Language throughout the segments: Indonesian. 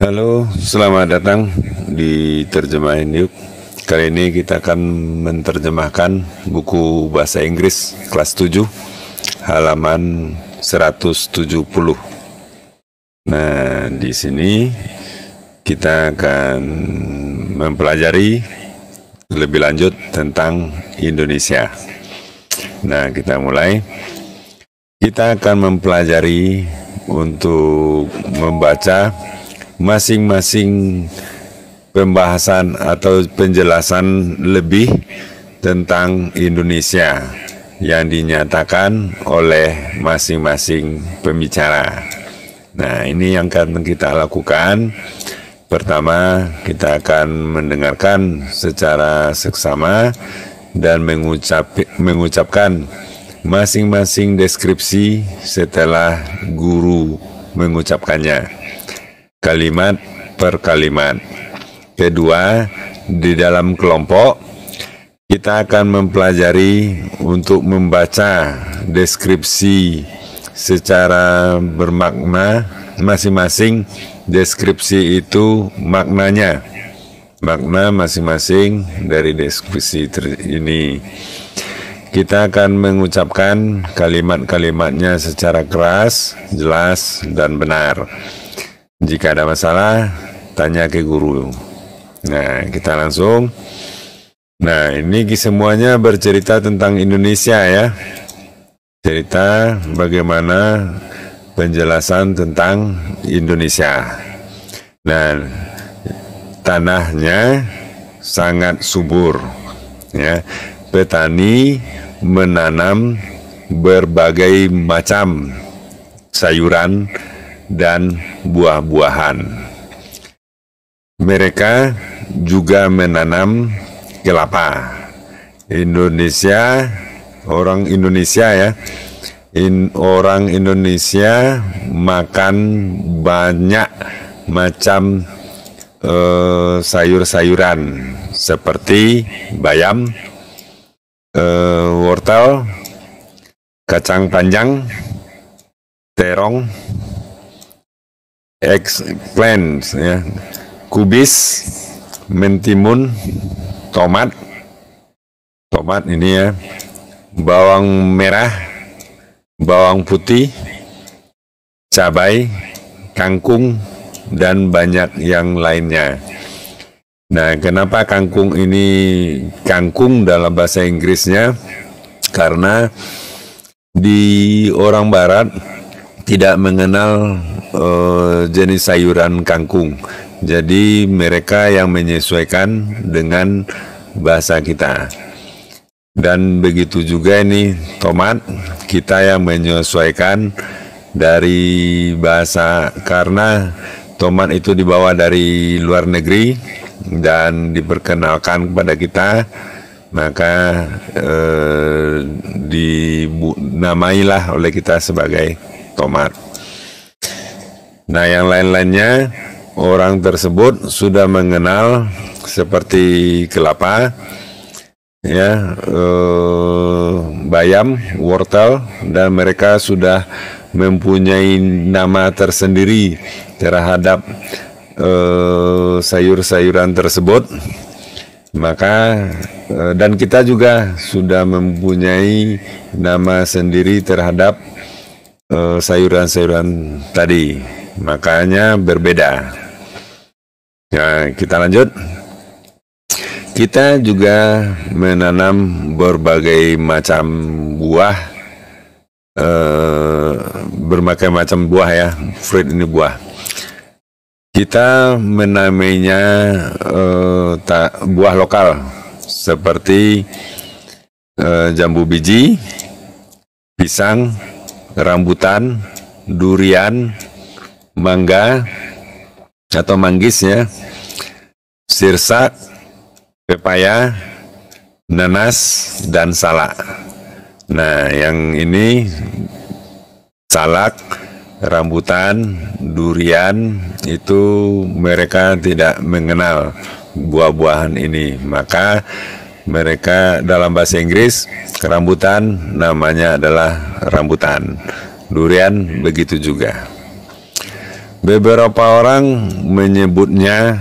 Halo, selamat datang di Terjemahin Yuk. Kali ini kita akan menerjemahkan buku bahasa Inggris kelas 7 halaman 170. Nah, di sini kita akan mempelajari lebih lanjut tentang Indonesia. Nah, kita mulai. Kita akan mempelajari untuk membaca masing-masing pembahasan atau penjelasan lebih tentang Indonesia yang dinyatakan oleh masing-masing pembicara. Nah, ini yang akan kita lakukan. Pertama, kita akan mendengarkan secara seksama dan mengucap, mengucapkan masing-masing deskripsi setelah guru mengucapkannya kalimat per kalimat. Kedua, di dalam kelompok kita akan mempelajari untuk membaca deskripsi secara bermakna masing-masing deskripsi itu maknanya makna masing-masing dari deskripsi ini kita akan mengucapkan kalimat-kalimatnya secara keras, jelas, dan benar. Jika ada masalah, tanya ke guru. Nah, kita langsung. Nah, ini semuanya bercerita tentang Indonesia ya. Cerita bagaimana penjelasan tentang Indonesia. Nah, tanahnya sangat subur ya. Petani menanam berbagai macam sayuran dan buah-buahan. Mereka juga menanam kelapa. Indonesia, orang Indonesia ya, in, orang Indonesia makan banyak macam eh, sayur-sayuran seperti bayam, eh, wortel, kacang panjang, terong, ex plan ya kubis mentimun tomat tomat ini ya bawang merah bawang putih cabai kangkung dan banyak yang lainnya nah kenapa kangkung ini kangkung dalam bahasa Inggrisnya karena di orang barat tidak mengenal Eh, jenis sayuran kangkung. Jadi mereka yang menyesuaikan dengan bahasa kita. Dan begitu juga ini tomat kita yang menyesuaikan dari bahasa karena tomat itu dibawa dari luar negeri dan diperkenalkan kepada kita maka eh, dinamailah oleh kita sebagai tomat. Nah, yang lain-lainnya orang tersebut sudah mengenal seperti kelapa, ya, eh, bayam, wortel, dan mereka sudah mempunyai nama tersendiri terhadap eh, sayur-sayuran tersebut. Maka eh, dan kita juga sudah mempunyai nama sendiri terhadap eh, sayuran-sayuran tadi makanya berbeda. Ya, kita lanjut. Kita juga menanam berbagai macam buah, eh, berbagai macam buah ya, fruit ini buah. Kita menamainya eh, ta, buah lokal seperti eh, jambu biji, pisang, rambutan, durian, mangga atau manggis ya, sirsak, pepaya, nanas, dan salak. Nah, yang ini salak, rambutan, durian itu mereka tidak mengenal buah-buahan ini. Maka mereka dalam bahasa Inggris rambutan namanya adalah rambutan. Durian begitu juga. Beberapa orang menyebutnya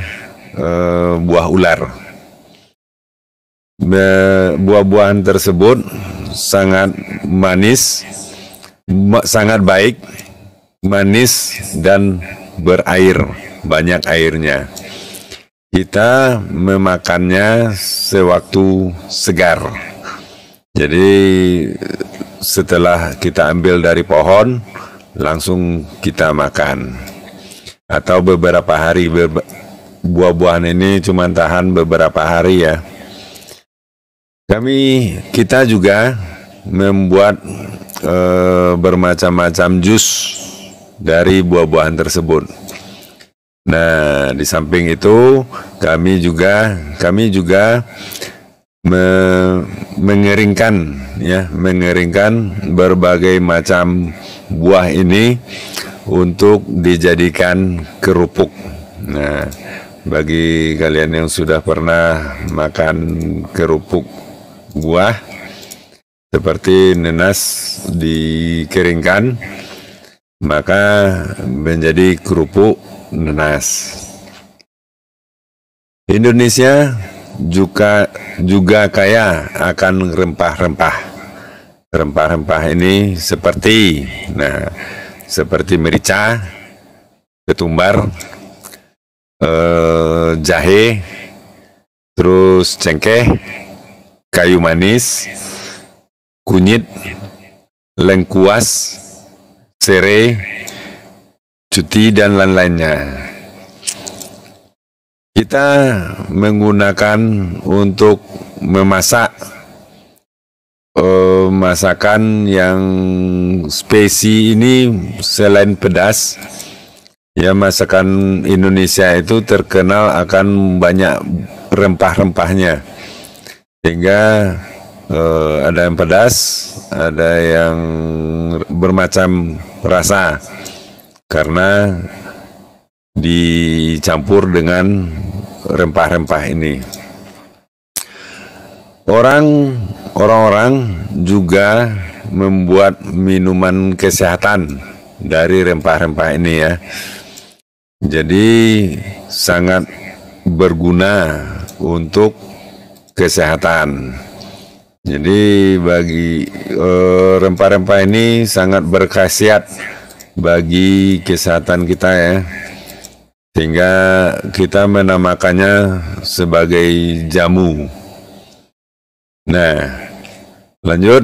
uh, buah ular. Buah-buahan tersebut sangat manis, ma sangat baik, manis dan berair, banyak airnya. Kita memakannya sewaktu segar. Jadi setelah kita ambil dari pohon, langsung kita makan atau beberapa hari buah-buahan ini cuma tahan beberapa hari ya kami kita juga membuat e, bermacam-macam jus dari buah-buahan tersebut nah di samping itu kami juga kami juga me mengeringkan ya mengeringkan berbagai macam buah ini untuk dijadikan kerupuk. Nah, bagi kalian yang sudah pernah makan kerupuk buah seperti nenas dikeringkan maka menjadi kerupuk nenas. Indonesia juga juga kaya akan rempah-rempah. Rempah-rempah ini seperti nah seperti merica, ketumbar, eh, jahe, terus cengkeh, kayu manis, kunyit, lengkuas, serai, cuti, dan lain-lainnya. Kita menggunakan untuk memasak uh, masakan yang spesi ini selain pedas ya masakan Indonesia itu terkenal akan banyak rempah-rempahnya sehingga uh, ada yang pedas ada yang bermacam rasa karena dicampur dengan rempah-rempah ini. Orang orang-orang juga membuat minuman kesehatan dari rempah-rempah ini ya. Jadi sangat berguna untuk kesehatan. Jadi bagi eh, rempah-rempah uh, rempah -rempah ini sangat berkhasiat bagi kesehatan kita ya. Sehingga kita menamakannya sebagai jamu. Nah, lanjut.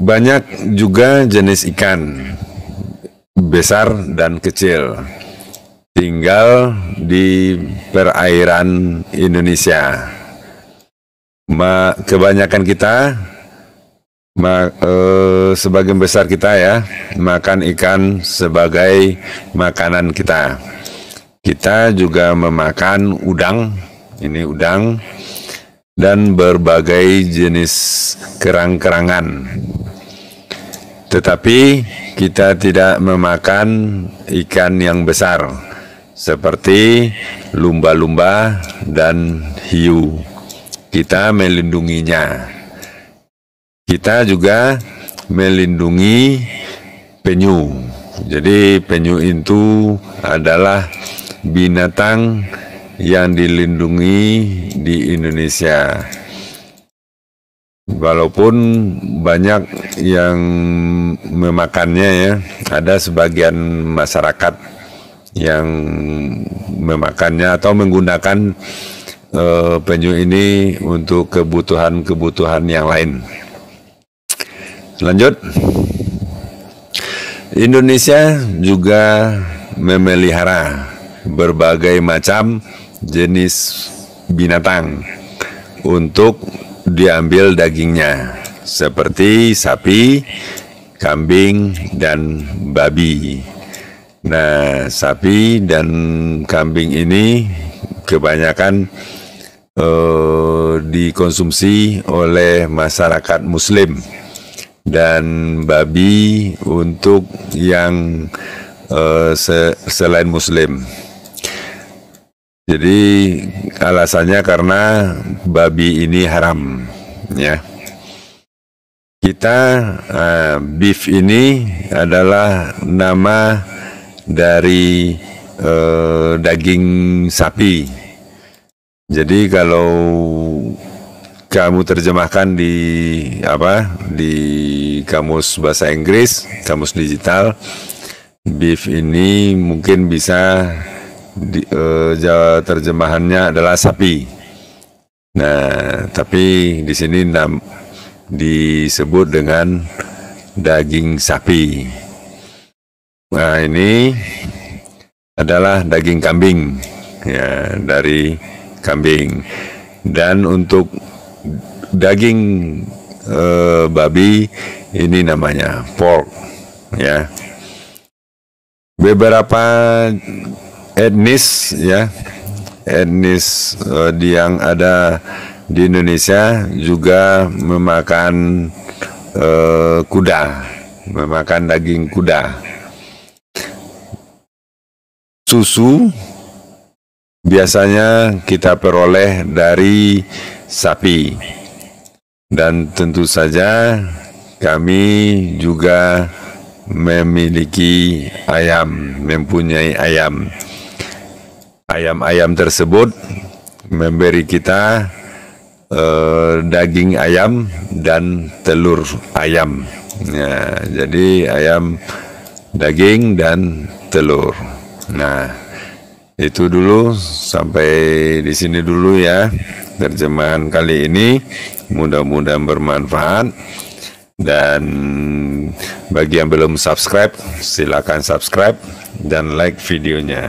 Banyak juga jenis ikan, besar dan kecil, tinggal di perairan Indonesia. Ma, kebanyakan kita, ma, e, sebagian besar kita ya, makan ikan sebagai makanan kita. Kita juga memakan udang, ini udang, dan berbagai jenis kerang-kerangan. Tetapi kita tidak memakan ikan yang besar seperti lumba-lumba dan hiu. Kita melindunginya. Kita juga melindungi penyu. Jadi penyu itu adalah binatang yang dilindungi di Indonesia. Walaupun banyak yang memakannya ya, ada sebagian masyarakat yang memakannya atau menggunakan uh, penyu ini untuk kebutuhan-kebutuhan yang lain. Lanjut. Indonesia juga memelihara berbagai macam jenis binatang untuk diambil dagingnya seperti sapi, kambing dan babi. Nah, sapi dan kambing ini kebanyakan eh, dikonsumsi oleh masyarakat muslim dan babi untuk yang eh, selain muslim. Jadi alasannya karena babi ini haram, ya. Kita uh, beef ini adalah nama dari uh, daging sapi. Jadi kalau kamu terjemahkan di apa di kamus bahasa Inggris, kamus digital, beef ini mungkin bisa di, uh, eh, Jawa terjemahannya adalah sapi. Nah, tapi di sini nam, disebut dengan daging sapi. Nah, ini adalah daging kambing ya dari kambing. Dan untuk daging uh, babi ini namanya pork ya. Beberapa etnis ya etnis uh, yang ada di Indonesia juga memakan uh, kuda memakan daging kuda susu biasanya kita peroleh dari sapi dan tentu saja kami juga memiliki ayam mempunyai ayam ayam-ayam tersebut memberi kita uh, daging ayam dan telur ayam. Ya, jadi ayam daging dan telur. Nah, itu dulu sampai di sini dulu ya terjemahan kali ini. Mudah-mudahan bermanfaat. Dan bagi yang belum subscribe, silakan subscribe dan like videonya.